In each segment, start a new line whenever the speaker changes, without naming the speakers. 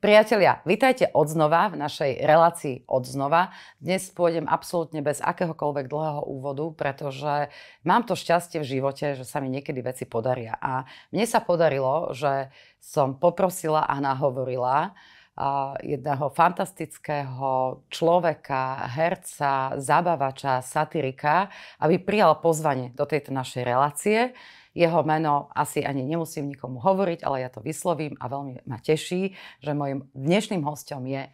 Priatelia, vitajte odznova v našej relácii odznova. Dnes pôjdem absolútne bez akéhokoľvek dlhého úvodu, pretože mám to šťastie v živote, že sa mi niekedy veci podaria. A mne sa podarilo, že som poprosila a nahovorila jedného fantastického človeka, herca, zabavača, satirika, aby prijal pozvanie do tejto našej relácie. Jeho meno asi ani nemusím nikomu hovoriť, ale ja to vyslovím a veľmi ma teší, že mojim dnešným hostom je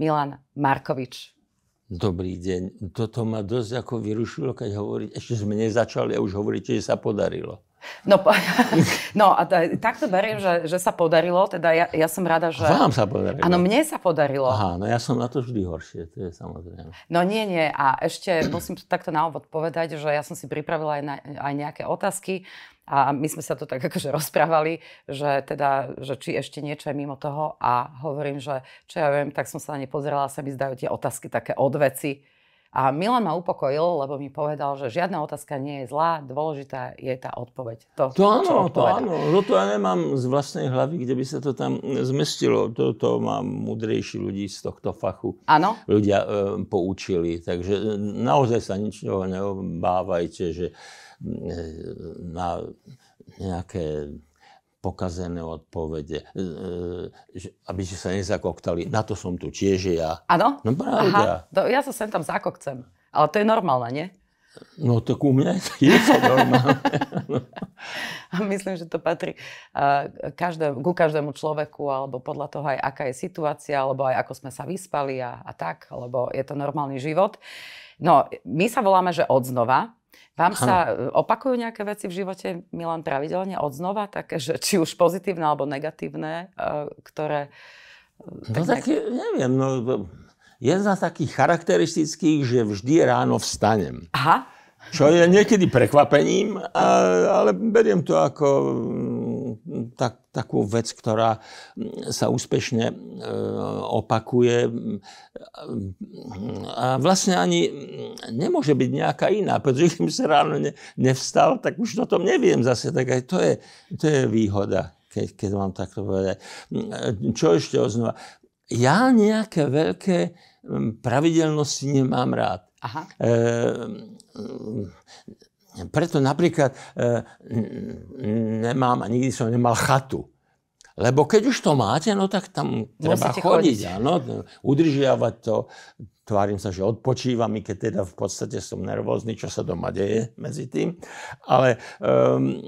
Milan Markovič.
Dobrý deň. Toto ma dosť ako vyrušilo, keď hovoríte, ešte sme nezačali a už hovoríte, že sa podarilo.
No, no a takto beriem, že, že sa podarilo, teda ja, ja som rada, že... Vám sa podarilo. Áno, mne sa podarilo.
Aha, no ja som na to vždy horšie, to je samozrejme.
No nie, nie. A ešte musím takto na úvod povedať, že ja som si pripravila aj, na, aj nejaké otázky a my sme sa to tak akože rozprávali, že teda, že či ešte niečo je mimo toho a hovorím, že čo ja viem, tak som sa na ne pozerala a sa mi zdajú tie otázky také odveci a Milan ma upokojil, lebo mi povedal, že žiadna otázka nie je zlá, dôležitá je tá odpoveď. To, to áno, to áno. No
to ja nemám z vlastnej hlavy, kde by sa to tam zmestilo. To, to mám mudrejší ľudí z tohto fachu. Áno. Ľudia e, poučili. Takže e, naozaj sa ničoho neobávajte, že e, na nejaké pokazené odpovede, e, e, aby ste sa nezakoktali. Na to som tu tiež ja. Áno? No pravda. Aha,
to ja sa sem tam zakokcem. Ale to je normálne, nie?
No tak u mňa je to normálne.
Myslím, že to patrí e, každému, ku každému človeku, alebo podľa toho aj aká je situácia, alebo aj ako sme sa vyspali a, a tak, lebo je to normálny život. No, my sa voláme, že odznova. Vám ano. sa e, opakujú nejaké veci v živote, Milan, pravidelne odznova, také, že či už pozitívne alebo negatívne, e, ktoré... E,
tak no tak nejak... neviem, no, jedna z takých charakteristických, že vždy ráno vstanem. Aha. Čo je niekedy prekvapením, ale beriem to ako tak, takú vec, ktorá sa úspešne e, opakuje a vlastne ani nemôže byť nejaká iná, pretože keď sa ráno ne, nevstal, tak už o tom neviem zase, tak aj to je, to je výhoda. Keď, keď vám takto povedať. Čo ešte oznova? Ja nejaké veľké pravidelnosti nemám rád. Aha. E, preto napríklad e, nemám a nikdy som nemal chatu. Lebo keď už to máte, no tak tam treba Musíte chodiť, chodiť. Áno, udržiavať to. Tvárim sa, že odpočívam, i keď teda v podstate som nervózny, čo sa doma deje medzi tým. Ale um,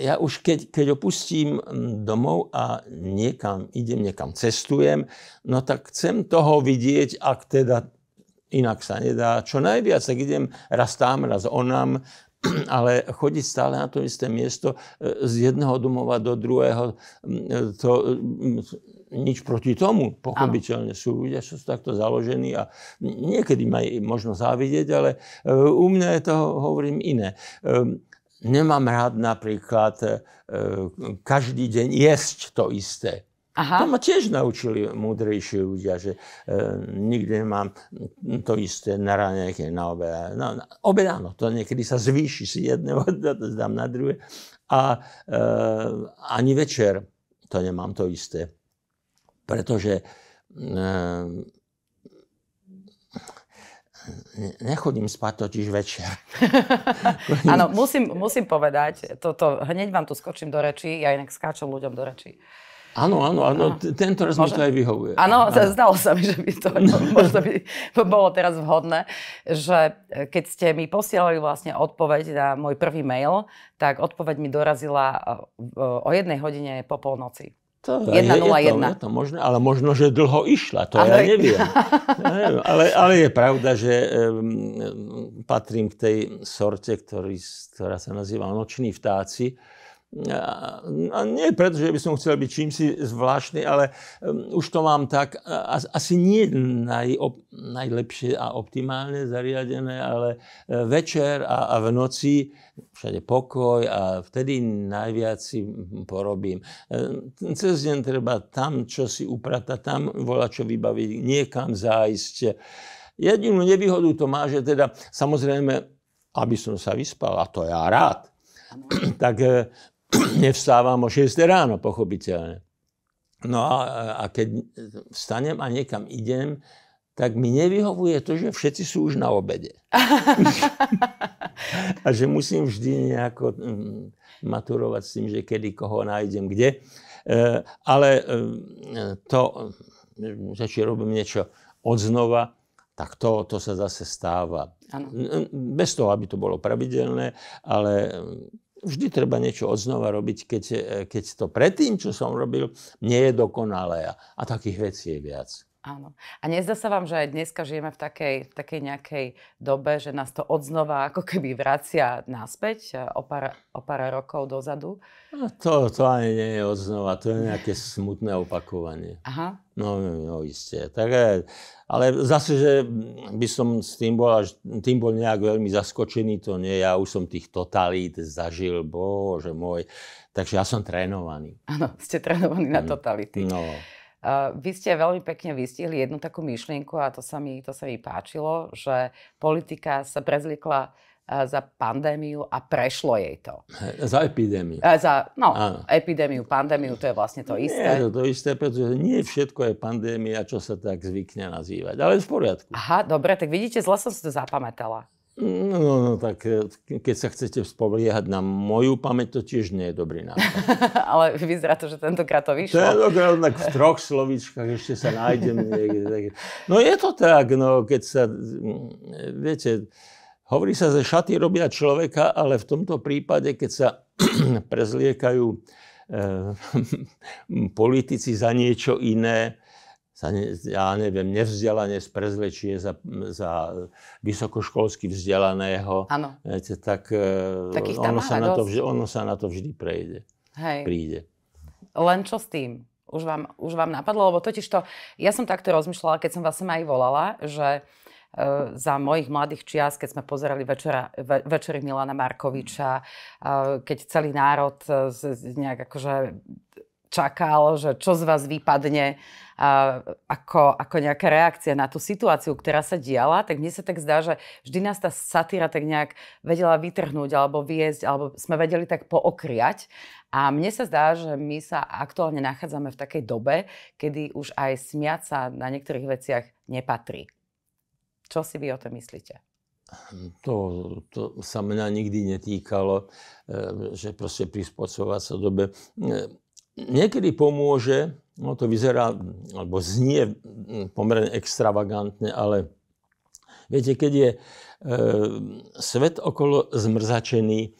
ja už keď, keď opustím domov a niekam idem, niekam cestujem, no tak chcem toho vidieť, ak teda inak sa nedá. Čo najviac, tak idem raz tam, raz onam, ale chodiť stále na to isté miesto e, z jedného domova do druhého, e, to nič proti tomu, pochopiteľne. Sú ľudia, čo sú takto založení a niekedy ma možno závidieť, ale e, u mňa je to, hovorím, iné. Nemám rád napríklad každý deň jesť to isté. Aha. To ma tiež naučili múdrejší ľudia, že e, nikdy nemám to isté na ráne, na obed. No, na obed áno, to niekedy sa zvýši si jedného, to dám na druhé. A e, ani večer to nemám to isté. Pretože e, nechodím spať totiž večer.
Áno, musím, musím povedať, toto, hneď vám tu skočím do reči, ja inak skáčem ľuďom do reči.
Áno, áno, áno, tento raz možno, to aj vyhovuje. Áno, zdalo
sa mi, že by to možno by bolo teraz vhodné, že e, keď ste mi posielali vlastne odpoveď na môj prvý mail, tak odpoveď mi dorazila e, o jednej hodine po polnoci. To, Je, je, to, je to možné, ale
možno, že dlho išla, to ale... ja neviem. ja neviem. Ale, ale je pravda, že um, patrím k tej sorte, ktorý, ktorá sa nazýva noční vtáci, a nie preto, že by som chcel byť čímsi zvláštny, ale um, už to mám tak, asi nie naj, najlepšie a optimálne zariadené, ale e, večer a, a v noci všade pokoj a vtedy najviac si porobím. E, cez deň treba tam čo si upratať, tam volá čo vybaviť, niekam zájsť. Jedinú nevýhodu to má, že teda samozrejme, aby som sa vyspal, a to ja rád, tak e, nevstávam o 6 ráno, pochopiteľne. No a, a keď vstanem a niekam idem, tak mi nevyhovuje to, že všetci sú už na obede. a že musím vždy nejako mm, maturovať s tým, že kedy koho nájdem, kde. E, ale e, to, že robím niečo odznova, tak to, to sa zase stáva. Ano. Bez toho, aby to bolo pravidelné, ale vždy treba niečo odznova robiť, keď, keď to predtým, čo som robil, nie je dokonalé. A takých vecí je viac.
Áno. A nezdá sa vám, že aj dneska žijeme v takej, v takej nejakej dobe, že nás to odznova ako keby vracia naspäť e, o pár, o pár rokov dozadu?
No, to, to ani nie je odznova, to je nejaké smutné opakovanie. Aha. No, no isté. Tak, e, ale zase, že by som s tým bol, až, tým bol nejak veľmi zaskočený, to nie. Ja už som tých totalít zažil, bože môj. Takže ja som trénovaný. Áno, ste trénovaní na mm. totality. No. Uh, vy
ste veľmi pekne vystihli jednu takú myšlienku a to sa mi, to sa mi páčilo, že politika sa prezlikla eh, za pandémiu a prešlo jej to. Za
epidémiu. E,
za, no, Áno. epidémiu, pandémiu, to je vlastne to isté. Nie je
to to isté, pretože nie všetko je pandémia, čo sa tak zvykne nazývať, ale v poriadku.
Aha, dobre, tak vidíte, zle som si to zapamätala.
No, no, no, tak e, keď sa chcete spoliehať na moju pamäť, to tiež nie je dobrý nápad.
Ale vyzerá to, že tentokrát to vyšlo. Tentokrát tak v troch
slovíčkach ešte sa nájdem niekde. No je to tak, no, keď sa, mm, viete, hovorí sa, že šaty robia človeka, ale v tomto prípade, keď sa prezliekajú eh, politici za niečo iné, sa, ne, ja neviem, nevzdelanie sprezlečie za, za vysokoškolsky vzdelaného, Viete, tak e, Takých ono sa, na to, vždy, ono sa na to vždy prejde. Hej. Príde.
Len čo s tým? Už vám, už vám napadlo? Lebo totiž to, ja som takto rozmýšľala, keď som vás sem aj volala, že e, za mojich mladých čias, keď sme pozerali večera, ve, večery Milana Markoviča, e, keď celý národ z nejak akože čakal, že čo z vás vypadne a, ako, ako nejaká reakcia na tú situáciu, ktorá sa diala, tak mne sa tak zdá, že vždy nás tá satíra tak nejak vedela vytrhnúť alebo viesť, alebo sme vedeli tak pookriať. A mne sa zdá, že my sa aktuálne nachádzame v takej dobe, kedy už aj smiať sa na niektorých veciach nepatrí. Čo si vy o tom myslíte?
To, to sa mňa nikdy netýkalo, e, že proste prispôsobovať sa dobe e, niekedy pomôže, no to vyzerá, alebo znie mm, pomerne extravagantne, ale viete, keď je e, svet okolo zmrzačený, e,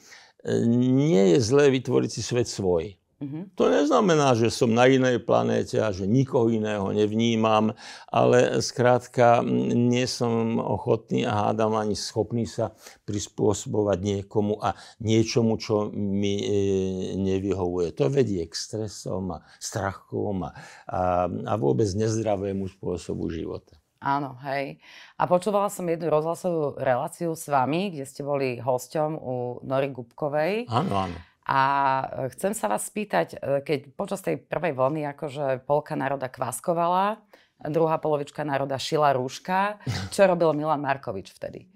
nie je zlé vytvoriť si svet svoj. Mm-hmm. To neznamená, že som na inej planéte a že nikoho iného nevnímam, ale zkrátka mm, nie som ochotný a hádam ani schopný sa prispôsobovať niekomu a niečomu, čo mi e, nevyhovuje. To vedie k stresom a strachom a, a, a vôbec nezdravému spôsobu života. Áno, hej. A počúvala som jednu rozhlasovú
reláciu s vami, kde ste boli hosťom u Nory Gubkovej. Áno, áno. A e, chcem sa vás spýtať, e, keď počas tej prvej vlny akože polka národa kváskovala, druhá polovička národa šila rúška, čo robil Milan Markovič vtedy?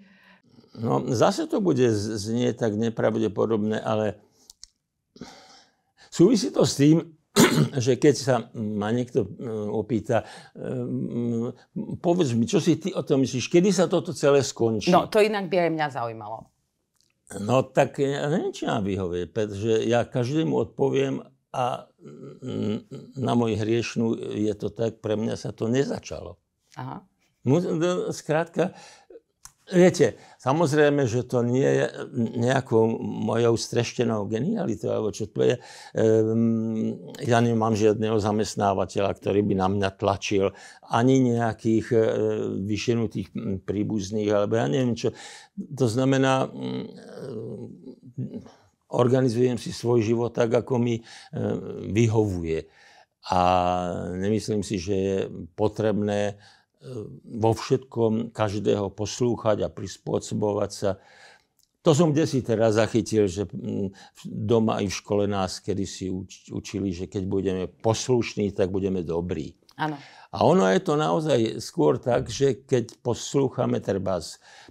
No, zase to bude znieť tak nepravdepodobné, ale súvisí to s tým, že keď sa ma niekto e, opýta, povedz mi, čo si ty o tom myslíš, kedy sa toto celé skončí? No, to
inak by aj mňa zaujímalo.
No tak ja neviem, či mám vyhovieť, pretože ja každému odpoviem a na môj hriešnú je to tak, pre mňa sa to nezačalo. Aha. zkrátka. No, Viete, samozrejme, že to nie je nejakou mojou streštenou genialitou, alebo čo to je. Um, ja nemám žiadneho zamestnávateľa, ktorý by na mňa tlačil, ani nejakých uh, e, vyšenutých príbuzných, alebo ja neviem čo. To znamená, mm, organizujem si svoj život tak, ako mi e, vyhovuje. A nemyslím si, že je potrebné E, vo všetkom každého poslúchať a prispôsobovať sa. To som kde si teraz zachytil, že doma aj v škole nás kedysi učili, že keď budeme poslušní, tak budeme dobrí. Ano. A ono je to naozaj skôr tak, že keď poslúchame treba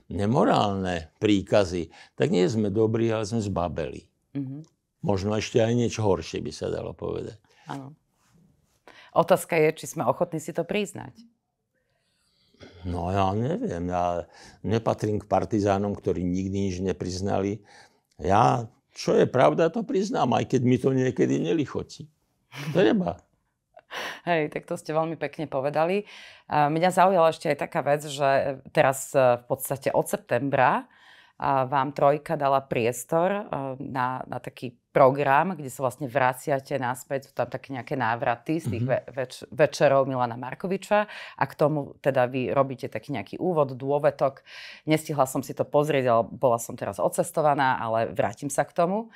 nemorálne príkazy, tak nie sme dobrí, ale sme zbabeli. Mm-hmm. Možno ešte aj niečo horšie by sa dalo povedať.
Ano. Otázka je, či sme ochotní si to priznať.
No ja neviem, ja nepatrím k partizánom, ktorí nikdy nič nepriznali. Ja, čo je pravda, to priznám, aj keď mi to niekedy nelichotí. Treba.
Hej, tak to ste veľmi pekne povedali. Mňa zaujala ešte aj taká vec, že teraz e, v podstate od septembra vám Trojka dala priestor e, na, na taký program, kde sa vlastne vraciate naspäť, sú tam také nejaké návraty z tých mm-hmm. več- večerov Milana Markoviča a k tomu teda vy robíte taký nejaký úvod, dôvetok. Nestihla som si to pozrieť, ale bola som teraz odcestovaná, ale vrátim sa k tomu.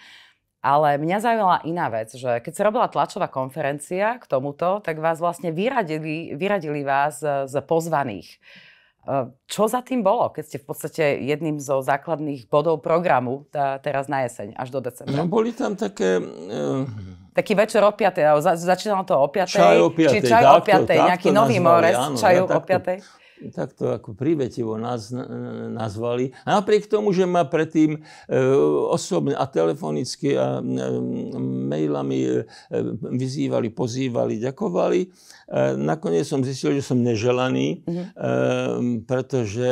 Ale mňa zaujala iná vec, že keď sa robila tlačová konferencia k tomuto, tak vás vlastne vyradili, vyradili vás z pozvaných. Eh, čo za tým bolo, keď ste v podstate jedným zo základných bodov programu tá, teraz na jeseň až do decembra? No boli
tam také... Uh,
Taký večer o 5. začínalo to o 5. Čaj o 5. čaj o 5. nejaký nový morec, áno, ja, o 5
takto ako prívetivo naz, nazvali. A napriek tomu, že ma predtým e, osobne a telefonicky a mailami e, vyzývali, pozývali, ďakovali, e, nakoniec som zistil, že som neželaný, mm-hmm. pretože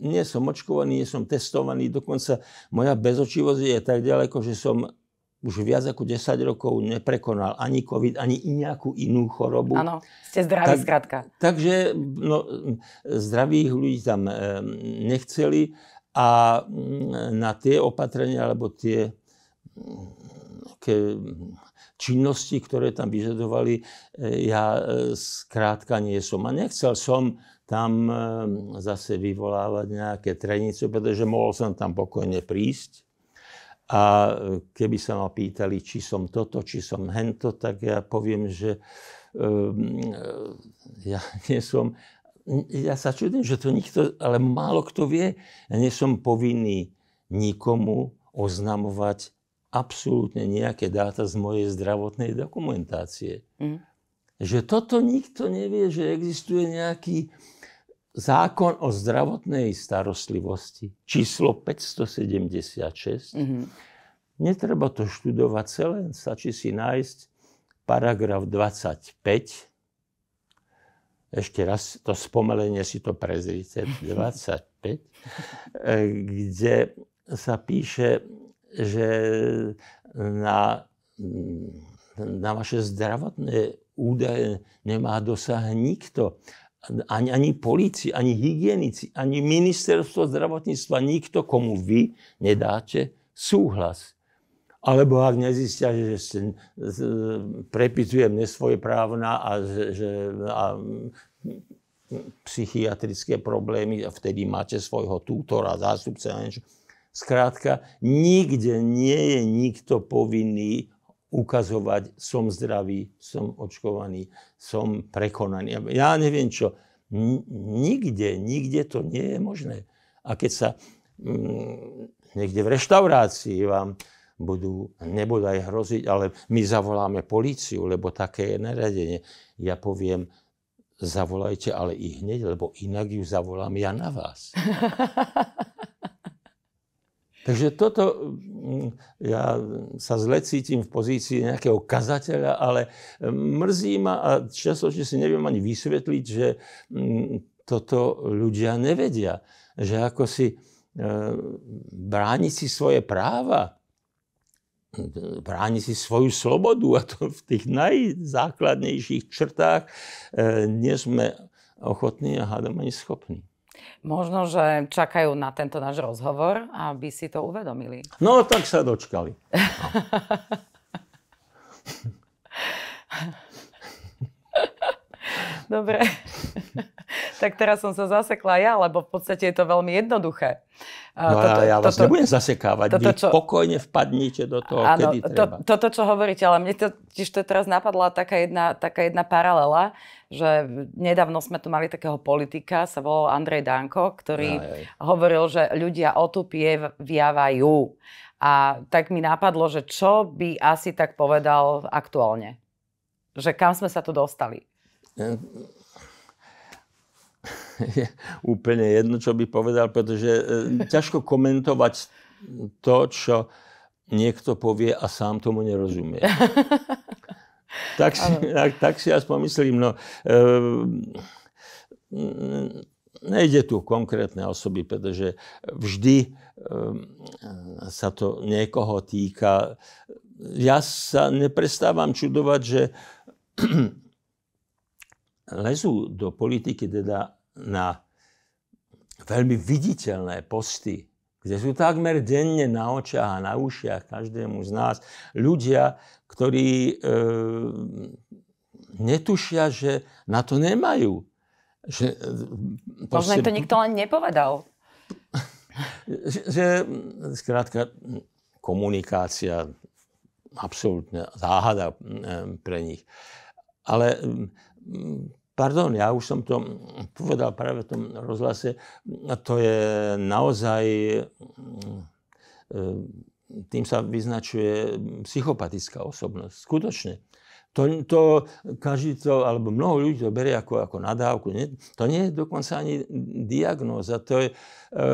nie som očkovaný, nie som testovaný, dokonca moja bezočivosť je tak ďaleko, že som už viac ako 10 rokov neprekonal ani COVID, ani nejakú inú chorobu. Áno,
ste zdraví tak, zkrátka.
Takže no, zdravých ľudí tam eh, nechceli a mm, na tie opatrenia alebo tie mm, ke, činnosti, ktoré tam vyžadovali, eh, ja eh, zkrátka nie som. A nechcel som tam zase vyvolávať nejaké trenice, pretože mohol som tam pokojne prísť a e, keby sa ma pýtali, či som toto, či som hento, tak ja poviem, že um, ja nie som... Ja sa čudím, že to nikto, ale málo kto vie. Ja nie som povinný nikomu oznamovať absolútne nejaké dáta z mojej zdravotnej dokumentácie. Mm. Že toto nikto nevie, že existuje nejaký zákon o zdravotnej starostlivosti, číslo 576. Mm-hmm. Netreba to študovať celé, stačí si nájsť paragraf 25. Ešte raz to spomelenie si to prezrite. 25, eh, kde sa píše, že eh, na, mm, na vaše zdravotné údaje nemá dosah nikto ani, ani políci, ani hygienici, ani ministerstvo zdravotníctva, nikto, komu vy nedáte súhlas. Alebo ak nezistia, že ste, nesvoje právna a, že, a psychiatrické problémy, a vtedy máte svojho tútora, zástupca, niečo. Zkrátka, nikde nie je nikto povinný ukazovať, som zdravý, som očkovaný, som prekonaný. Ja neviem čo. Nikde, nikde to nie je možné. A keď sa mm, niekde v reštaurácii vám budú aj hroziť, ale my zavoláme políciu, lebo také je naradenie. Ja poviem, zavolajte ale i hneď, lebo inak ju zavolám ja na vás. Takže toto, mm, ja sa zle cítim v pozícii nejakého kazateľa, ale mrzí ma a často si neviem ani vysvetliť, že mm, toto ľudia nevedia. Že ako si e, brániť si svoje práva, bráni si svoju slobodu a to v tých najzákladnejších črtách e, nie sme ochotní a hádam ani schopní.
Možno, že čakajú na tento náš rozhovor, aby si to uvedomili.
No, tak sa dočkali. No.
Dobre. Tak teraz som sa zasekla ja, lebo v podstate je to veľmi jednoduché. No toto, ja vás toto, nebudem zasekávať, toto, vy čo,
pokojne vpadnite do toho, áno, kedy treba. To,
toto, čo hovoríte, ale mne to, tiež to teraz napadla taká jedna, taká jedna paralela, že nedávno sme tu mali takého politika, sa volal Andrej Danko, ktorý aj, aj. hovoril, že ľudia otupievajú. A tak mi napadlo, že čo by asi tak povedal aktuálne? Že kam sme sa tu dostali?
Ja je úplne jedno, čo by povedal, pretože e, ťažko komentovať to, čo niekto povie a sám tomu nerozumie. tak, si, tak, tak si aspoň myslím, no... E, nejde tu konkrétne osoby, pretože vždy e, sa to niekoho týka. Ja sa neprestávam čudovať, že lezú do politiky teda na veľmi viditeľné posty, kde sú takmer denne na očiach a na ušiach každému z nás ľudia, ktorí e, netušia, že na to nemajú. Že, e, Možno to
nikto len nepovedal.
Že, že zkrátka, komunikácia absolútne záhada e, pre nich. Ale Pardon, ja už som to povedal práve v tom rozhlase, to je naozaj, mm, e, tým sa vyznačuje psychopatická osobnosť, skutočne. To, to každý to, alebo mnoho ľudí to berie ako, ako nadávku. Nie? To nie je dokonca ani diagnóza, to je, e,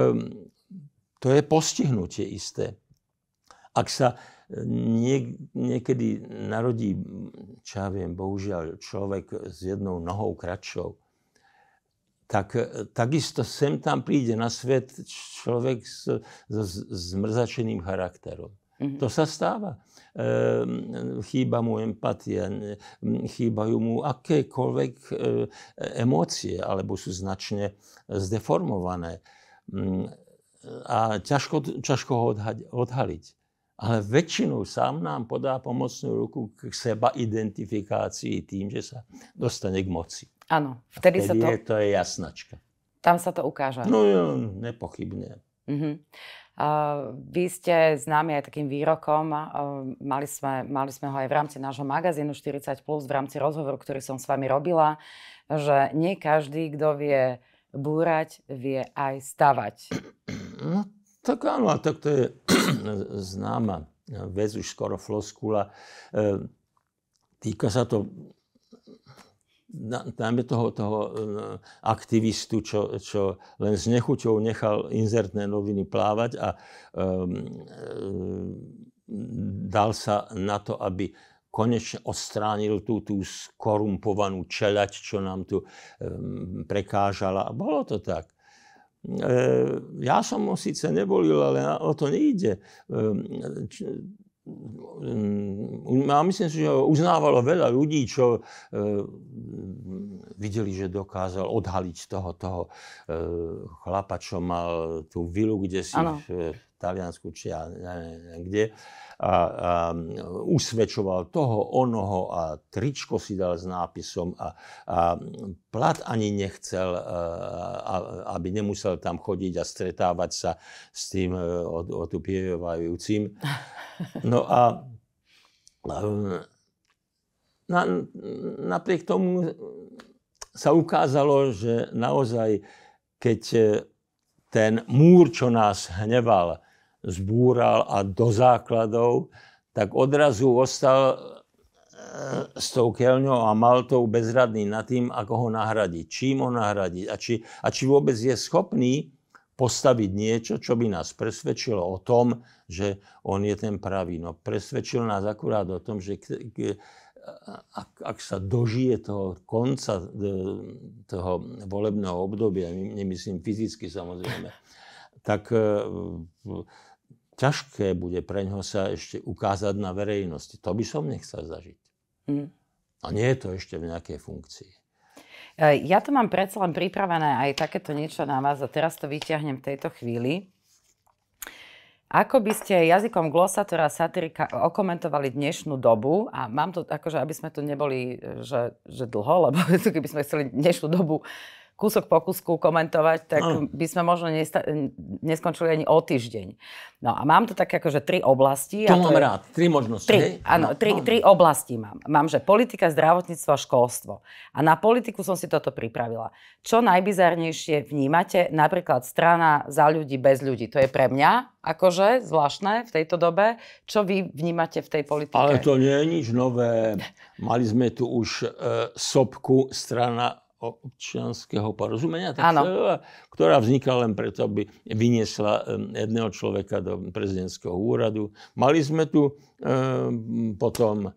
to je postihnutie isté. Ak sa niek- niekedy narodí, čo ja viem, bohužiaľ, človek s jednou nohou kratšou, tak takisto sem tam príde na svet človek s, s zmrzačeným charakterom. Mm-hmm. To sa stáva. E, chýba mu empatia, chýbajú mu akékoľvek e, emócie, alebo sú značne zdeformované. Mm, a ťažko, ťažko ho odhaliť ale väčšinou sám nám podá pomocnú ruku k seba identifikácii tým, že sa dostane k moci. Áno, vtedy, vtedy sa to... Je, to je jasnačka.
Tam sa to ukáže. No jo, no,
nepochybne.
Uh-huh. Uh, vy ste známi aj takým výrokom, uh, mali, sme, mali sme ho aj v rámci nášho magazínu 40+, v rámci rozhovoru, ktorý som s vami robila, že nie každý, kto vie búrať, vie aj stavať.
No, tak áno, tak to je známa vec, už skoro floskula. E, týka sa to najmä toho, toho e, aktivistu, čo, čo len s nechuťou nechal inzertné noviny plávať a um, dal sa na to, aby konečne odstránil tú, tú skorumpovanú čelať, čo nám tu um, prekážala. A bolo to tak. E, ja som ho síce nevolil, ale o to nejde. Ja ehm, mm, myslím si, že ho uznávalo veľa ľudí, čo e, videli, že dokázal odhaliť toho, toho e, chlapa, čo mal tú vilu, kde si ano. Taliansku či ja neviem kde. A, a usvedčoval toho, onoho a tričko si dal s nápisom a, a plat ani nechcel, a, aby nemusel tam chodiť a stretávať sa s tým e, otupievajúcim. No a na, napriek tomu sa ukázalo, že naozaj, keď e, ten múr, čo nás hneval, zbúral a do základov, tak odrazu ostal e, s tou keľňou a Maltou bezradný nad tým, ako ho nahradiť, čím ho nahradiť a či, a či vôbec je schopný postaviť niečo, čo by nás presvedčilo o tom, že on je ten pravý. No presvedčil nás akurát o tom, že ak, ak sa dožije toho konca e, toho volebného obdobia, nemyslím fyzicky samozrejme, tak e, ťažké bude pre ňoho sa ešte ukázať na verejnosti. To by som nechcel zažiť. Mm. A nie je to ešte v nejakej funkcii.
E, ja to mám predsa len pripravené aj takéto niečo na vás a teraz to vyťahnem v tejto chvíli. Ako by ste jazykom glosatora satirika okomentovali dnešnú dobu? A mám to akože, aby sme tu neboli e, že, že dlho, lebo keby sme chceli dnešnú dobu kúsok po kúsku komentovať, tak no. by sme možno nesta- neskončili ani o týždeň. No a mám tu také akože tri oblasti. To, a to mám je... rád, tri možnosti. Tri, áno, no. tri, tri oblasti mám. Mám, že politika, zdravotníctvo a školstvo. A na politiku som si toto pripravila. Čo najbizarnejšie vnímate, napríklad strana za ľudí bez ľudí. To je pre mňa akože zvláštne v tejto dobe. Čo vy vnímate v tej politike? Ale to
nie je nič nové. Mali sme tu už e, sopku strana občianského porozumenia, tak, ktorá vznikla len preto, aby vyniesla e, jedného človeka do prezidentského úradu. Mali sme tu e, potom e,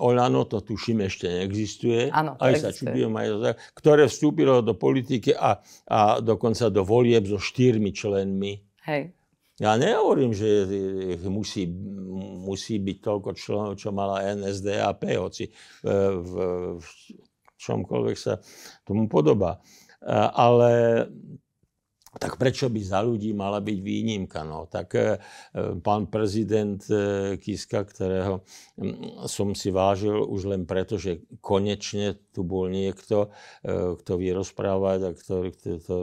Olano, to tuším ešte neexistuje, ano, aj existuje. sa čudujem, aj to, ktoré vstúpilo do politiky a, a dokonca do volieb so štyrmi členmi. Hej. Ja nehovorím, že musí, musí byť toľko členov, čo mala NSDAP, hoci e, v, v čomkoľvek sa tomu podobá. E, ale tak prečo by za ľudí mala byť výnimka? No, tak e, pán prezident e, Kiska, ktorého som si vážil už len preto, že konečne tu bol niekto, kto vie rozprávať a ktorý, kto,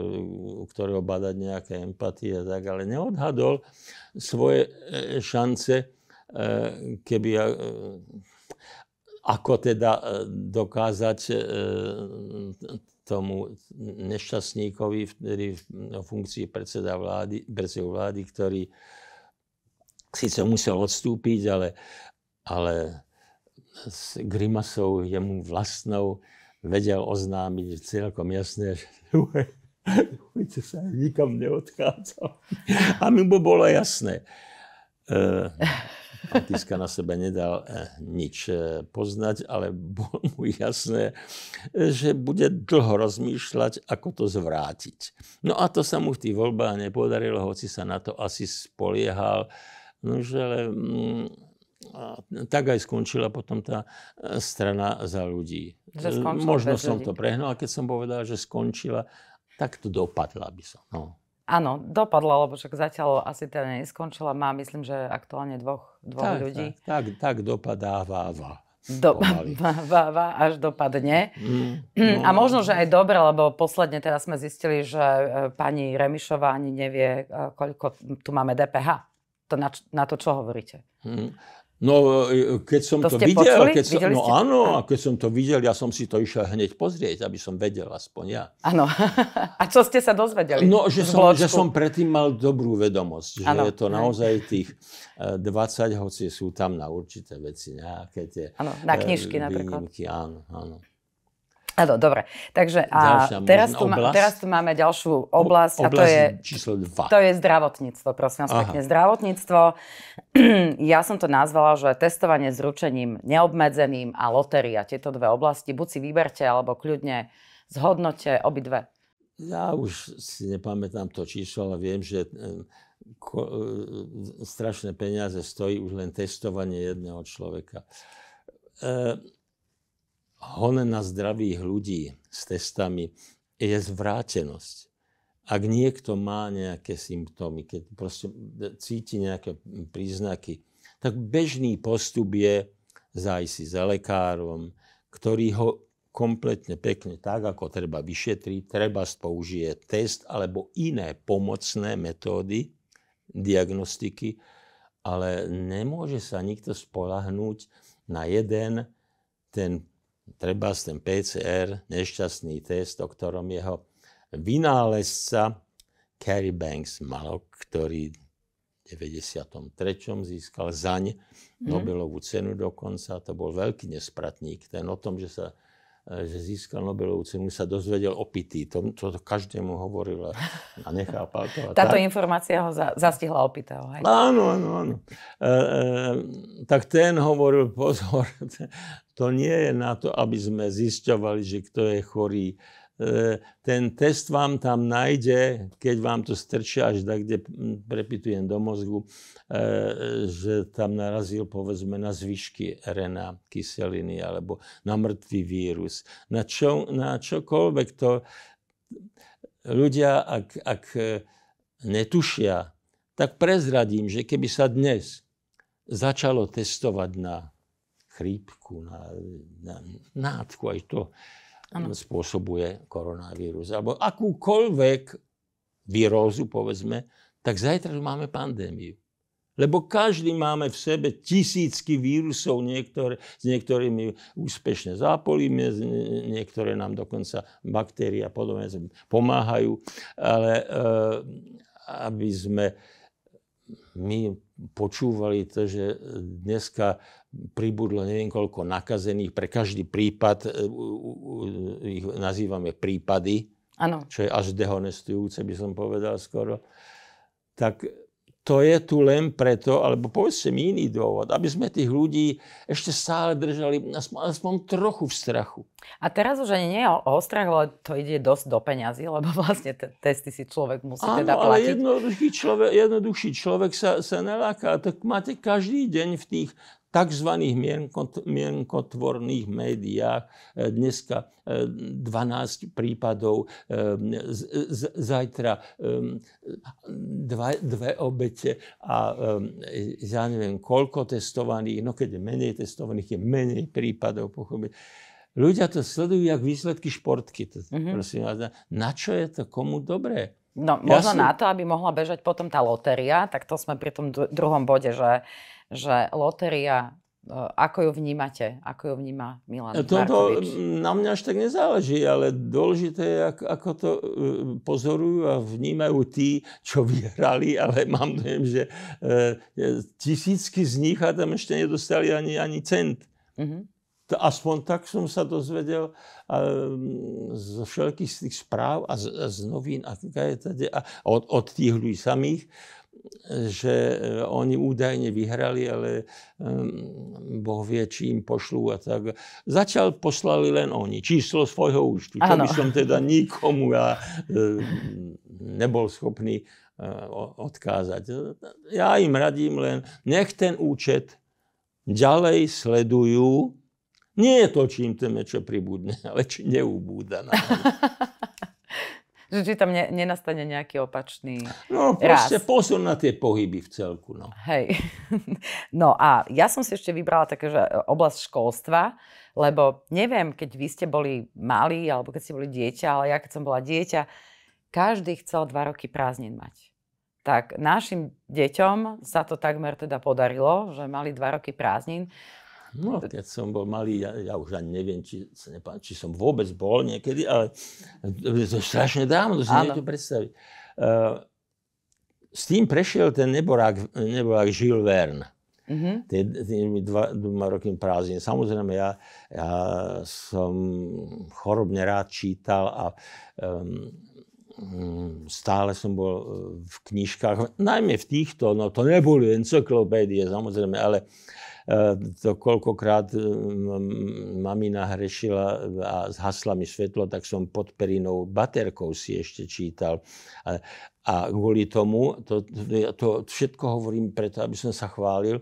ktorého badať nejaké empatie a tak, ale neodhadol svoje šance, keby ako teda e, dokázať e, tomu nešťastníkovi, ktorý v no, funkcii predseda vlády, predseda vlády, ktorý síce musel odstúpiť, ale, ale s grimasou jemu vlastnou vedel oznámiť celkom jasné, že Ujte sa, nikam neodchádzal. A mi mu bolo jasné. E, Antiska na sebe nedal eh, nič eh, poznať, ale bolo mu jasné, že bude dlho rozmýšľať, ako to zvrátiť. No a to sa mu v tých voľbách nepodarilo, hoci sa na to asi spoliehal. že ale mm, a tak aj skončila potom tá eh, strana za ľudí. Možno som ľudí. to prehnal, keď som povedal, že skončila, tak to dopadla by som. No.
Áno, dopadla, lebo však zatiaľ asi teda neskončila. Má, myslím, že aktuálne dvoch, dvoch tak, ľudí.
Tak, tak, tak dopadáva. Dopadáva, až
dopadne. Mm, no. A možno, že aj dobre, lebo posledne teraz sme zistili, že e, pani Remišová ani nevie, e, koľko tu máme DPH. To na, na to, čo hovoríte. Mm.
No, e, e, keď som to, to videl, keď som, no áno, a keď som to videl, ja som si to išiel hneď pozrieť, aby som vedel aspoň ja.
Áno. A čo ste sa dozvedeli? No, že, som, že som
predtým mal dobrú vedomosť, že ano. je to naozaj tých 20, e, hoci sú tam na určité veci nejaké tie Áno, na knižky výnimky, napríklad. Áno, áno.
Áno, dobre. Takže a teraz, tu ma, teraz tu máme ďalšiu oblasť a to je,
číslo to
je zdravotníctvo, prosím vás pekne. Zdravotníctvo, ja som to nazvala, že testovanie s ručením neobmedzeným a lotéria, tieto dve oblasti, buď si vyberte, alebo kľudne zhodnote obidve. Ja
už si nepamätám to číslo, ale viem, že eh, ko, eh, strašné peniaze stojí už len testovanie jedného človeka. E, hon na zdravých ľudí s testami je zvrátenosť. Ak niekto má nejaké symptómy, keď proste cíti nejaké príznaky, tak bežný postup je zájsť si za lekárom, ktorý ho kompletne pekne tak, ako treba vyšetriť, treba použije test alebo iné pomocné metódy diagnostiky, ale nemôže sa nikto spolahnúť na jeden ten treba ten PCR, nešťastný test, o ktorom jeho vynálezca Cary Banks mal, ktorý v 93. získal zaň mhm. Nobelovú cenu dokonca. To bol veľký nespratník. Ten o tom, že sa E, že získal Nobelovú cenu, sa dozvedel opitý. To, to, to každému hovoril a nechápal to. A Táto
informácia ho za, zastihla opitého. Hej? Áno, áno, áno.
E, e, tak ten hovoril, pozor, to nie je na to, aby sme zisťovali, že kto je chorý, E, ten test vám tam nájde, keď vám to strčia až tak, kde prepitujem do mozgu, e, že tam narazil povedzme na zvyšky RNA kyseliny alebo na mŕtvý vírus. Na, čo, na čokoľvek to ľudia, ak, ak e, netušia, tak prezradím, že keby sa dnes začalo testovať na chrípku, na, na nádku, aj to, ano. spôsobuje koronavírus. Alebo akúkoľvek vírózu, povedzme, tak zajtra máme pandémiu. Lebo každý máme v sebe tisícky vírusov, niektoré, s niektorými úspešne zápolíme, niektoré nám dokonca baktérie a podobne pomáhajú. Ale e, aby sme my počúvali to, že dneska pribudlo neviem koľko nakazených. Pre každý prípad e, ich nazývame prípady, ano. čo je až dehonestujúce, by som povedal skoro. Tak to je tu len preto, alebo povedzte mi iný dôvod, aby sme tých ľudí ešte stále držali aspoň, aspoň trochu v strachu. A
teraz už ani nie je o strach, ale to ide dosť do peňazí, lebo vlastne te, testy si človek musí Áno, teda platiť. ale
jednoduchý človek, jednoduchší človek sa, sa neláka. Tak máte každý deň v tých tzv. mienkotvorných médiách e, dneska 12 e, prípadov, e, zajtra dve obete a ja neviem koľko testovaných, no keď je menej testovaných, je menej prípadov, pochopiť. Ľudia to sledujú jak výsledky športky. Mhm. Prosím na čo je to komu dobré? No, možno na
to, aby mohla bežať potom tá lotéria, tak to sme pri tom druhom bode, že uh, že lotéria e, ako ju vnímate? Ako ju vníma
Milan Toto e, Markovič? na mňa až tak nezáleží, ale dôležité je, ako, to e, pozorujú a vnímajú tí, čo vyhrali, ale mám dojem, že tisícky z nich a tam ešte nedostali ani, ani cent. Mm-hmm. To, aspoň tak som sa dozvedel a, mm, z všetkých z tých správ a z, a z novín a, tady, a od, od tých ľudí samých že e, oni údajne vyhrali, ale Boh vie, či im pošlú a tak. Začal poslali len oni, číslo svojho účtu, To by som teda nikomu ja e, nebol schopný e, odkázať. Ja im radím len, nech ten účet ďalej sledujú, nie je to, či im to niečo pribudne, ale či neubúda
Že či tam ne, nenastane nejaký opačný No proste
pozor na tie pohyby v celku. No. Hej.
No a ja som si ešte vybrala také, že e, oblasť školstva, lebo neviem, keď vy ste boli malí, alebo keď ste boli dieťa, ale ja keď som bola dieťa, každý chcel dva roky prázdnin mať. Tak našim deťom sa to takmer teda podarilo, že mali dva
roky prázdnin. No, keď som bol malý, ja, ja už ani neviem, či, nepá, či som vôbec bol niekedy, ale to je strašne dávno, to si neviem predstaviť. Uh, s tým prešiel ten neborák, neborák Gilles Verne. Uh-huh. Mhm. Tý, tými dva, dvoma rokmi prázdnin. Samozrejme, ja, ja som chorobne rád čítal a um, stále som bol eh, v knižkách, najmä v týchto, no to neboli encyklopédie samozrejme, ale uh, Eh, to koľkokrát eh, mamina hrešila a zhasla mi svetlo, tak som pod perinou baterkou si ešte čítal. A, a kvôli tomu, to, to všetko hovorím preto, aby som sa chválil,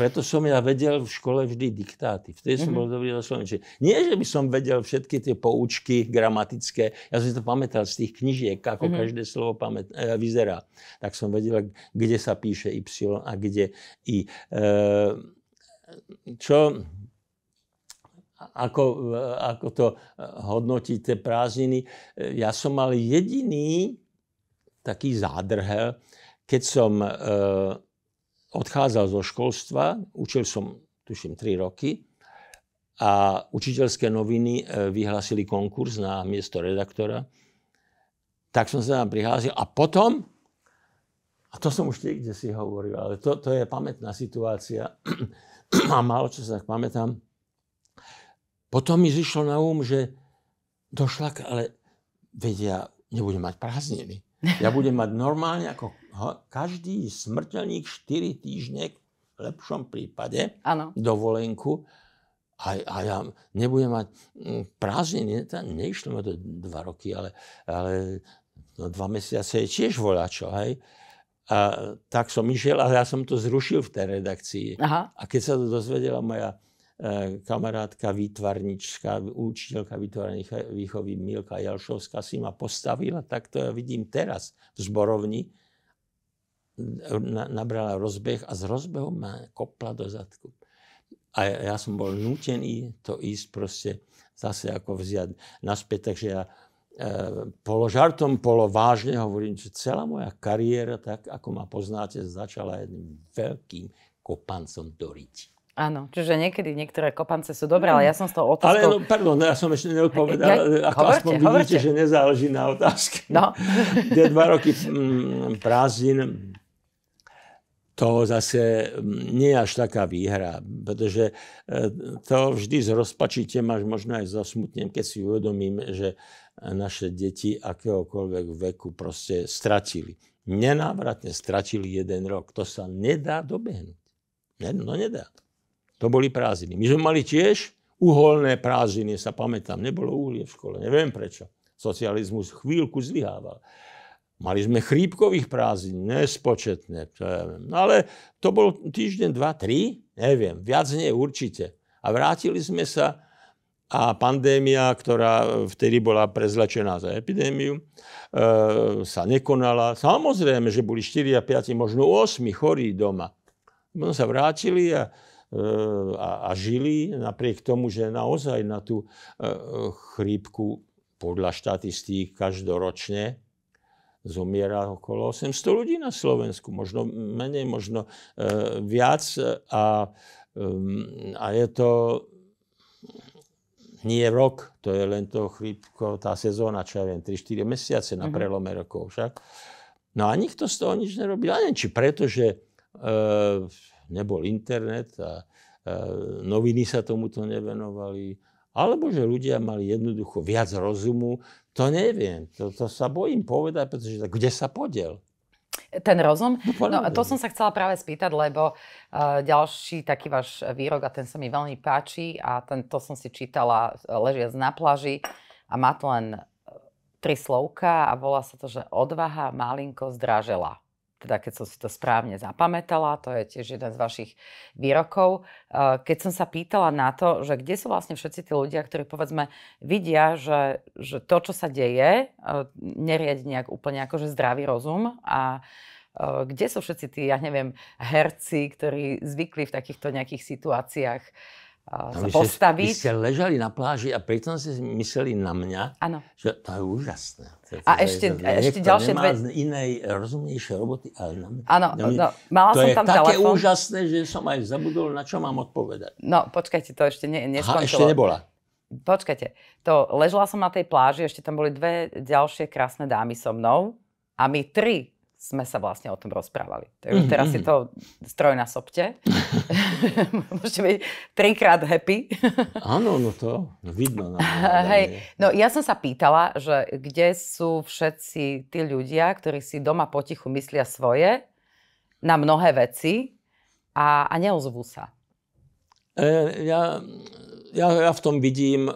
preto som ja vedel v škole vždy diktáty. Vtedy som mm-hmm. bol dobrý do Slovenčine. Nie, že by som vedel všetky tie poučky gramatické, ja som to pamätal z tých knižiek, ako mm-hmm. každé slovo pamät, e, vyzerá. Tak som vedel, kde sa píše Y a kde I. E, čo, ako, e, ako to e, hodnotí tie prázdniny, e, ja som mal jediný taký zádrhel, keď som e, odchádzal zo školstva, učil som, tuším, 3 roky, a učiteľské noviny vyhlasili konkurs na miesto redaktora, tak som sa tam prihlásil. A potom, a to som už niekde si hovoril, ale to, to je pamätná situácia, a málo čo sa tak pamätám. Potom mi zišlo na úm, um, že došla, ale vedia, nebudem mať prázdniny. Ja budem mať normálne ako každý smrteľník 4 týždne v lepšom prípade ano. dovolenku a, a ja nebudem mať mm, prázdniny, neišlo ma no to dva roky, ale, ale no dva mesiace je tiež voľačo, hej. A tak som išiel a ja som to zrušil v tej redakcii. Aha. A keď sa to dozvedela moja e, kamarátka výtvarnička, učiteľka výtvarnej výchovy Milka Jalšovská si ma postavila, tak to ja vidím teraz v zborovni. Na, nabrala rozbeh a s rozbehu ma kopla do zadku. A ja, ja som bol nutený to ísť proste zase ako vziať naspäť, takže ja Eh, polo žartom, polo vážne hovorím, že celá moja kariéra, tak ako ma poznáte, začala jedným veľkým kopancom do ryti.
Áno, čiže niekedy niektoré kopance sú dobré, ale ja som z toho otázkou... Ale no,
pardon, no ja som ešte neodpovedal, ja, eh, ako hovorte, aspoň hovorte. vidíte, že nezáleží na otázke. No. Tie dva roky mm, prázdnin, to zase mm, nie je až taká výhra, pretože eh, to vždy z rozpačite máš možno aj zasmutnem, keď si uvedomím, že naše deti akéhokoľvek veku proste stratili. Nenávratne stratili jeden rok. To sa nedá dobehnúť. no nedá. To boli prázdniny. My sme mali tiež uholné prázdiny, sa pamätám. Nebolo uhlie v škole, neviem prečo. Socializmus chvíľku zlyhával. Mali sme chrípkových prázdnin, nespočetné. To ja No ale to bol týždeň, dva, tri, neviem, viac nie určite. A vrátili sme sa a pandémia, ktorá vtedy bola prezlečená za epidémiu, e, sa nekonala. Samozrejme, že boli 4 a 5, možno 8 chorí doma. Možno sa vrátili a, e, a, a žili napriek tomu, že naozaj na tú e, chrípku podľa štatistík každoročne zomiera okolo 800 ľudí na Slovensku. Možno menej, možno e, viac. A, e, a je to nie rok, to je len to chrípko, tá sezóna, čo ja viem, 3-4 mesiace na mhm. prelome rokov však. No a nikto z toho nič nerobil. A neviem, či preto, že e, nebol internet a e, noviny sa tomuto nevenovali, alebo že ľudia mali jednoducho viac rozumu, to neviem. To, to sa bojím povedať, pretože tak, kde sa podiel?
Ten rozum? No, no to som sa chcela práve spýtať, lebo eh, ďalší taký váš výrok, a ten sa mi veľmi páči, a ten, to som si čítala eh, ležiac na plaži a má to len eh, tri slovka a volá sa to, že odvaha malinko zdražela teda keď som si to správne zapamätala, to je tiež jeden z vašich výrokov, e, keď som sa pýtala na to, že kde sú vlastne všetci tí ľudia, ktorí povedzme vidia, že, že to, čo sa deje, e, neriadi nejak úplne akože zdravý rozum a e, kde sú všetci tí, ja neviem, herci, ktorí zvykli v takýchto nejakých situáciách uh,
sa postaviť. Vy ste ležali na pláži a pritom ste mysleli na mňa, ano. že to je úžasné. a teda ešte, a ešte ďalšie dve... inej rozumnejšie roboty, ale na mňa. Áno, no, mala to som tam telefón. To je také úžasné, že som aj zabudol, na čo mám odpovedať. No, počkajte, to ešte ne, neskončilo. Aha, ešte nebola.
Počkajte, to ležala som na tej pláži, ešte tam boli dve ďalšie krásne dámy so mnou a my tri sme sa vlastne o tom rozprávali. Takže mm-hmm. teraz je mhm. to stroj na sopte. Môžete byť trikrát happy.
Áno, no to vidno. Na
Hej, no ja som sa pýtala, že kde sú všetci tí ľudia, ktorí si doma potichu myslia svoje na mnohé veci a, a neozvú sa.
E, ja, ja, ja v tom vidím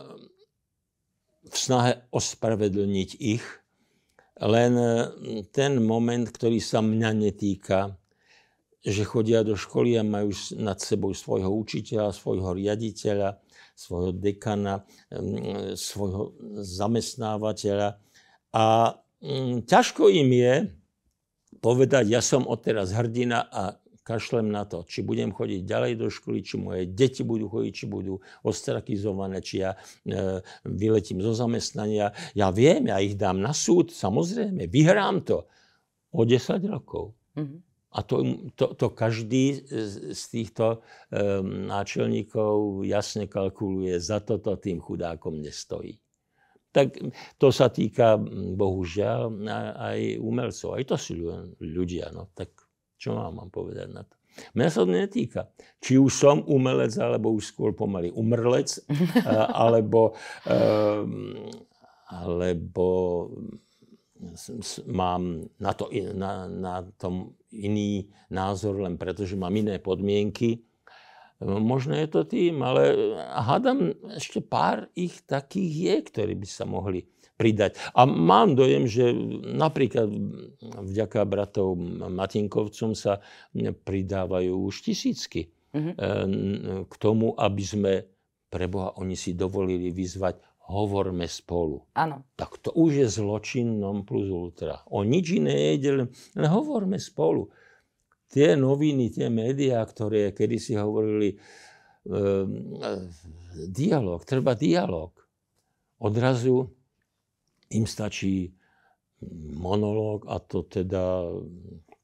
v snahe ospravedlniť ich, len e, ten moment, ktorý sa mňa netýka, že chodia do školy a majú nad sebou svojho učiteľa, svojho riaditeľa, svojho dekana, svojho zamestnávateľa. A ťažko im je povedať, ja som odteraz hrdina a kašlem na to, či budem chodiť ďalej do školy, či moje deti budú chodiť, či budú ostrakizované, či ja e, vyletím zo zamestnania. Ja viem, ja ich dám na súd, samozrejme, vyhrám to. O 10 rokov. Mm-hmm. A to, to, to každý z týchto um, náčelníkov jasne kalkuluje, za toto tým chudákom nestojí. Tak to sa týka, bohužiaľ, aj umelcov. Aj to sú ľudia. No. Tak čo vám mám povedať na to? Mňa sa to netýka. Či už som umelec, alebo už skôr pomaly umrlec, eh, alebo, eh, alebo mám na, to, na, na tom iný názor len preto, že mám iné podmienky. Možno je to tým, ale hádam, ešte pár ich takých je, ktorí by sa mohli pridať. A mám dojem, že napríklad vďaka bratov Matinkovcom sa pridávajú už tisícky mm-hmm. k tomu, aby sme pre Boha oni si dovolili vyzvať hovorme spolu. Áno. Tak to už je zločinnom plus ultra. O nič iné nejde, len, hovorme spolu. Tie noviny, tie médiá, ktoré kedysi hovorili, e, dialog, treba dialog. Odrazu im stačí mm, monológ a to teda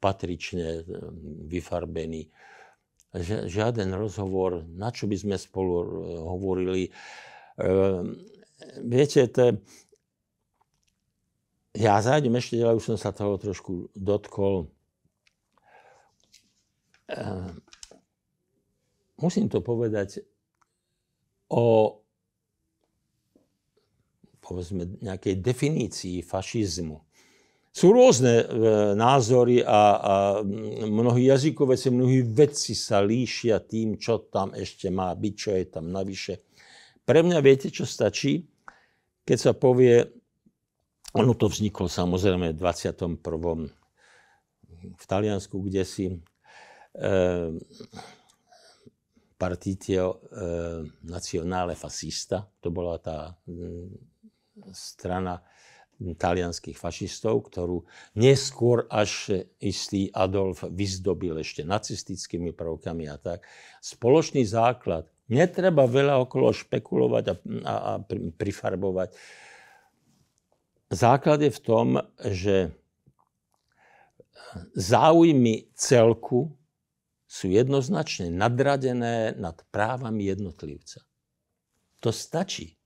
patrične e, vyfarbený. Žiaden rozhovor, na čo by sme spolu e, hovorili. E, viete, to, ja zájdem ešte ďalej, už som sa toho trošku dotkol. Musím to povedať, o povedzme, nejakej definícii fašizmu. Sú rôzne e, názory a, a mnohí jazykoveci, mnohí vedci sa líšia tým, čo tam ešte má byť, čo je tam navyše. Pre mňa viete, čo stačí? Keď sa povie, ono to vzniklo samozrejme v 21. v Taliansku, kde si e, partitio e, nacionale fascista, to bola tá strana talianských fašistov, ktorú neskôr až istý Adolf vyzdobil ešte nacistickými prvkami a tak. Spoločný základ. Netreba veľa okolo špekulovať a, a, a prifarbovať. Základ je v tom, že záujmy celku sú jednoznačne nadradené nad právami jednotlivca. To stačí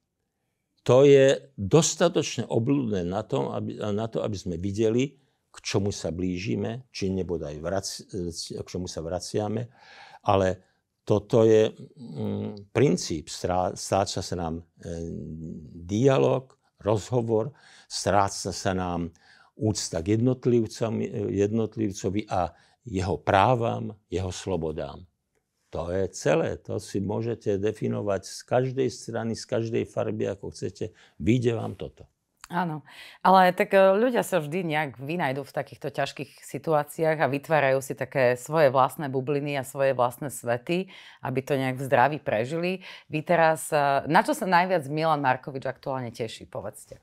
to je dostatočne obľúdne na, tom, aby, na to, aby sme videli, k čomu sa blížime, či nebodaj eh, k čomu sa vraciame, ale toto je mm, princíp. Stráca sa nám e, dialog, rozhovor, stráca sa nám úcta k eh, jednotlivcovi a jeho právam, jeho slobodám. To je celé, to si môžete definovať z každej strany, z každej farby, ako chcete. Vyjde vám toto.
Áno, ale tak e, ľudia sa vždy nejak vynajdú v takýchto ťažkých situáciách a vytvárajú si také svoje vlastné bubliny a svoje vlastné svety, aby to nejak v zdraví prežili. Vy teraz, e, na čo sa najviac Milan Markovič aktuálne teší, povedzte?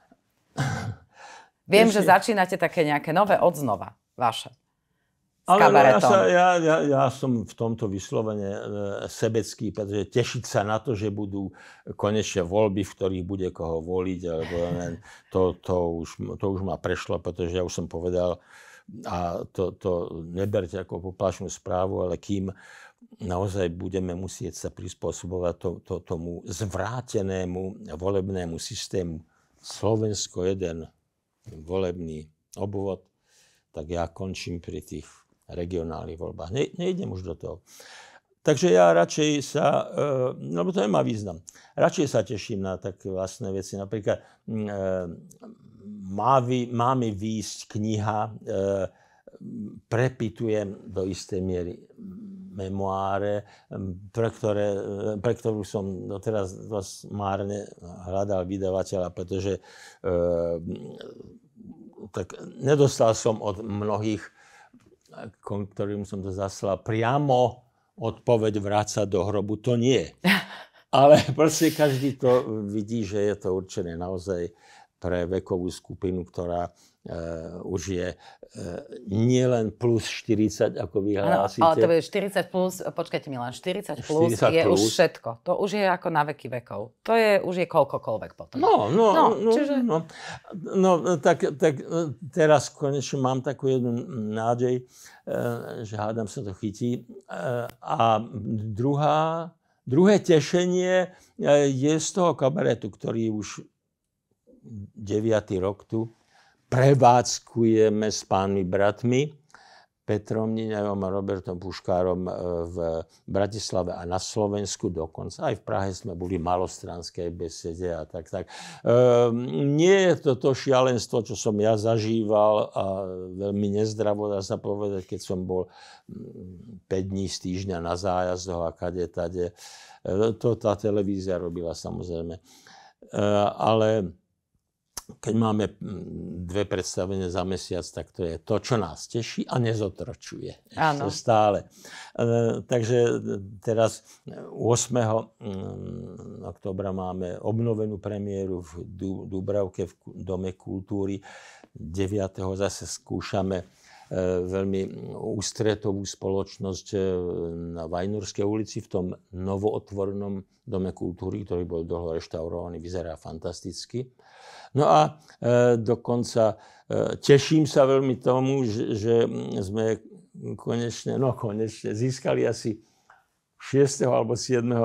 Viem, že začínate také nejaké nové odznova vaše.
Ale ja, sa, ja, ja, ja som v tomto vyslovene e, sebecký, pretože tešiť sa na to, že budú konečne voľby, v ktorých bude koho voliť, alebo to, to, už, to už ma prešlo, pretože ja už som povedal, a to, to neberte ako poplašnú správu, ale kým naozaj budeme musieť sa prispôsobovať to, to, tomu zvrátenému volebnému systému. Slovensko jeden volebný obvod, tak ja končím pri tých regionálnych voľbách. Ne, nejdem už do toho. Takže ja radšej sa, no lebo to nemá význam, radšej sa teším na také vlastné veci. Napríklad mm, eh, má, vy, má mi výjsť kniha, eh, prepitujem do istej miery memoáre, mm, pre, ktoré, pre ktorú som doteraz márne hľadal vydavateľa, pretože e, tak nedostal som od mnohých ktorým som to zaslal, priamo odpoveď vráca do hrobu. To nie. Ale proste každý to vidí, že je to určené naozaj pre vekovú skupinu, ktorá uh, už je uh, nielen plus 40, ako vyhlásite. Ano, ale to je
40 plus, počkajte len, 40 plus 40 je plus. už všetko. To už je ako na veky vekov. To je, už je koľkokoľvek potom.
No, no, no, no, no čiže... no, no tak, tak eh, teraz konečne mám takú jednu nádej, uh, že hádam sa to chytí. Uh, a druhá, druhé tešenie je z toho kabaretu, ktorý už 9. rok tu prevádzkujeme s pánmi bratmi, Petrom Niňajom a Robertom Puškárom e, v Bratislave a na Slovensku dokonca. Aj v Prahe sme boli v malostranskej besede a tak, tak. Ehm, nie je to šialenstvo, čo som ja zažíval a veľmi nezdravo, dá sa povedať, keď som bol 5 mm, dní z týždňa na zájazdoch a kade, tade. Ehm, to tá televízia robila samozrejme. Ehm, ale keď máme mm, dve predstavenia za mesiac, tak to je to, čo nás teší a nezotročuje. Áno. Stále. E, takže e, teraz 8. Mm, oktobra máme obnovenú premiéru v Dubravke v Dome kultúry. 9. zase skúšame e, veľmi ústretovú spoločnosť e, na Vajnurskej ulici v tom novootvornom dome kultúry, ktorý bol dlho reštaurovaný, vyzerá fantasticky. No a e, dokonca e, teším sa veľmi tomu, že sme konečne, no konečne získali asi 6. alebo 7. E,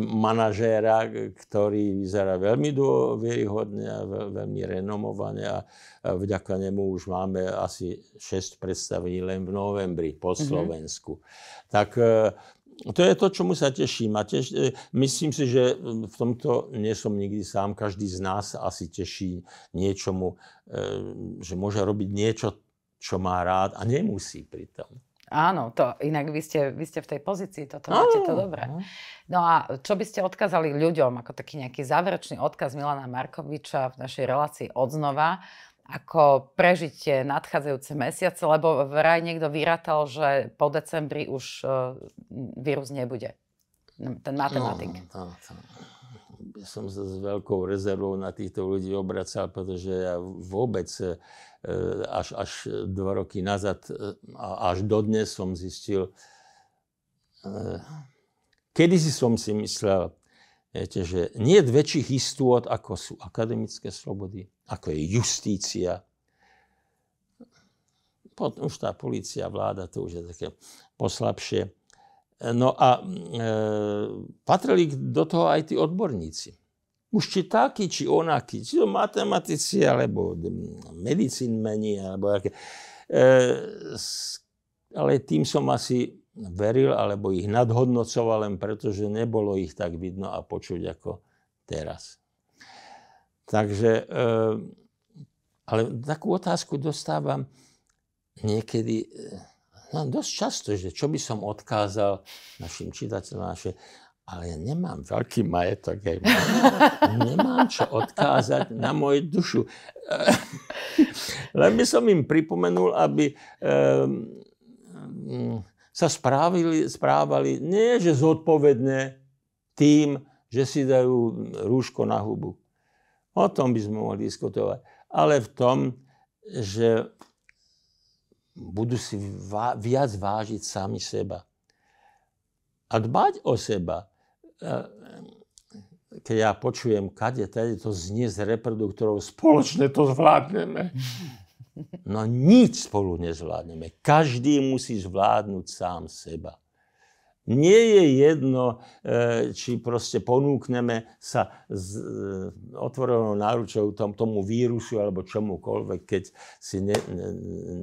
manažéra, ktorý vyzerá veľmi dôveryhodne a veľmi renomovane a vďaka nemu už máme asi 6 predstavení len v novembri po mhm. Slovensku. Mm-hmm. Tak to je to, čomu sa teším. A tež, e, myslím si, že e, v tomto nie som nikdy sám. Každý z nás asi teší niečomu, e, že môže robiť niečo, čo má rád a nemusí pritom.
Áno, to inak vy ste, vy ste v tej pozícii, toto áno, máte to dobré. No a čo by ste odkázali ľuďom, ako taký nejaký záverečný odkaz Milana Markoviča v našej relácii odznova, ako prežitie nadchádzajúce mesiace, lebo vraj niekto vyratal, že po decembri už e, vírus nebude. Ten matematik.
No, no, Ja Som sa s veľkou rezervou na týchto ľudí obracal, pretože ja vôbec e, až, až dva roky nazad, e, až dodnes som zistil, kedy si som si myslel, Viete, že nie je väčších istôt, ako sú akademické slobody, ako je justícia. Potom už tá policia, vláda, to už je také poslabšie. No a e, patrili do toho aj tí odborníci. Už či takí, či onakí, či to matematici, alebo medicinmeni, alebo aké. E, ale tým som asi veril alebo ich nadhodnocoval len preto, že nebolo ich tak vidno a počuť ako teraz. Takže, e, ale takú otázku dostávam niekedy, e, no dosť často, že čo by som odkázal našim čitateľom, naše, ale ja nemám veľký majetok, aj nemám čo odkázať na moju dušu. Len by som im pripomenul, aby e, sa správili, správali nie že zodpovedne tým, že si dajú rúško na hubu. O tom by sme mohli diskutovať. Ale v tom, že budú si viac vážiť sami seba. A dbať o seba. E, keď ja počujem, kade, tady to znie z reproduktorov, spoločne to zvládneme. No nič spolu nezvládneme. Každý musí zvládnuť sám seba. Nie je jedno, e, či proste ponúkneme sa s e, otvorenou náručou tomu vírusu alebo čomukoľvek, keď si ne, ne,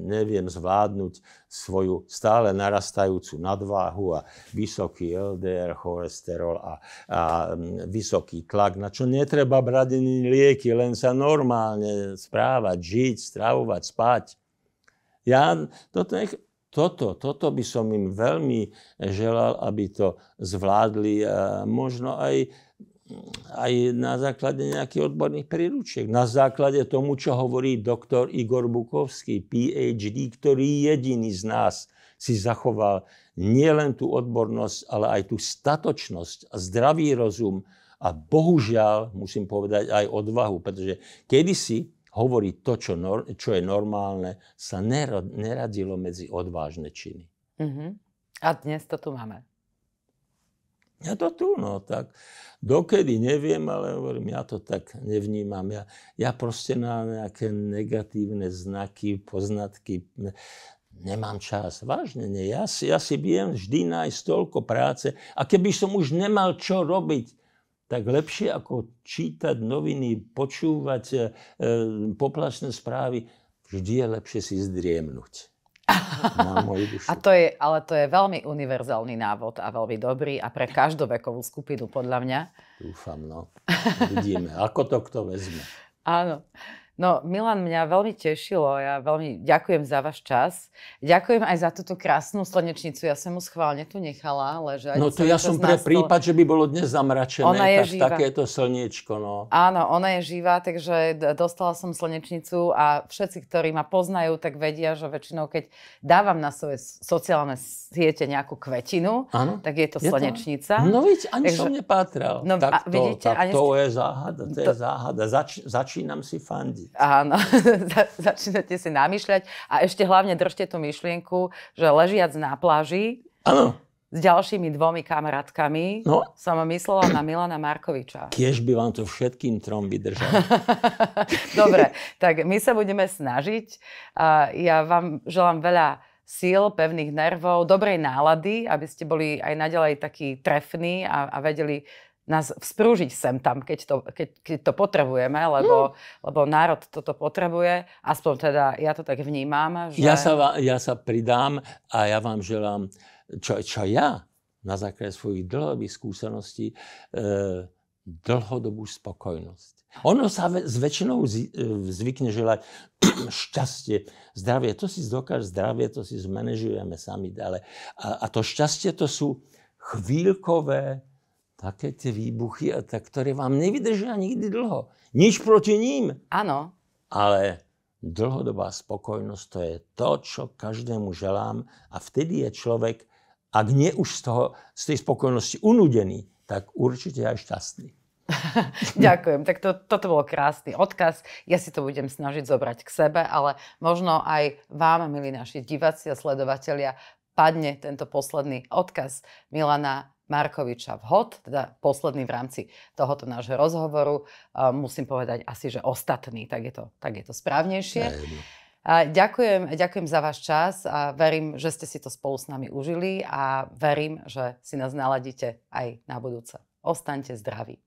neviem zvládnuť svoju stále narastajúcu nadváhu a vysoký LDR, cholesterol a, a vysoký tlak, na čo netreba brať ani lieky, len sa normálne správať, žiť, stravovať, spať. Ja toto nech, toto, toto by som im veľmi želal, aby to zvládli možno aj, aj na základe nejakých odborných príručiek. Na základe tomu, čo hovorí doktor Igor Bukovský, PhD, ktorý jediný z nás si zachoval nielen tú odbornosť, ale aj tú statočnosť a zdravý rozum a bohužiaľ, musím povedať, aj odvahu, pretože kedysi hovoriť to, čo, nor- čo je normálne, sa ner- neradilo medzi odvážne činy.
Uh-huh. A dnes to tu máme.
Ja to tu, no tak. Dokedy neviem, ale hovorím, ja to tak nevnímam. Ja, ja proste na nejaké negatívne znaky, poznatky nemám čas. Vážne nie. Ja si, ja si viem vždy nájsť toľko práce. A keby som už nemal čo robiť, tak lepšie ako čítať noviny, počúvať e, e, poplašné správy, vždy je lepšie si zdriemnúť. A
to je, ale to je veľmi univerzálny návod a veľmi dobrý a pre každú vekovú skupinu, podľa mňa.
Dúfam, no. Vidíme, ako to kto vezme.
Áno. No, Milan, mňa veľmi tešilo. Ja veľmi ďakujem za váš čas. Ďakujem aj za túto krásnu slnečnicu. Ja som mu schválne tu nechala že No to ja som pre prípad,
že by bolo dnes zamračené. Ona je tak, živá. Takéto slniečko, no.
Áno, ona je živá, takže dostala som slnečnicu a všetci, ktorí ma poznajú, tak vedia, že väčšinou, keď dávam na svoje sociálne siete nejakú kvetinu, ano? tak je to je slnečnica. To... No viď, ani takže... som
nepátral. No, tak to, vidíte, tak ani... to je záhada, to, to... je záhada. Zač, začínam si fandiť veci. Áno,
začnete si namýšľať a ešte hlavne držte tú myšlienku, že ležiac na pláži ano. s ďalšími dvomi kamarátkami no. som myslela na Milana Markoviča.
Kiež by vám to všetkým trom vydržalo.
Dobre, tak my sa budeme snažiť. Ja vám želám veľa síl, pevných nervov, dobrej nálady, aby ste boli aj naďalej takí trefní a, a vedeli nás vzprúžiť sem tam, keď to, keď, keď to potrebujeme, lebo, mm. lebo národ toto potrebuje. Aspoň teda ja to tak vnímam. Že... Ja, sa,
ja sa pridám a ja vám želám, čo, čo ja na základe svojich dlhodobých skúseností, e, dlhodobú spokojnosť. Ono sa s väčšinou e, zvykne želať šťastie, zdravie. To si dokáže zdravie, to si zmanežujeme sami, ale a, a to šťastie to sú chvíľkové také tie výbuchy, a tak, ktoré vám nevydržia nikdy dlho. Nič proti ním. Áno. Ale dlhodobá spokojnosť to je to, čo každému želám a vtedy je človek, ak nie už z, toho, z tej spokojnosti unudený, tak určite aj šťastný. Ďakujem, tak to, toto bol
krásny odkaz. Ja si to budem snažiť zobrať k sebe, ale možno aj vám, milí naši diváci a sledovatelia, padne tento posledný odkaz Milana Markoviča vhod, teda posledný v rámci tohoto nášho rozhovoru. Musím povedať asi, že ostatný, tak je to, tak je to správnejšie. a ďakujem, ďakujem za váš čas a verím, že ste si to spolu s nami užili a verím, že si nás naladíte aj
na budúce. Ostaňte zdraví.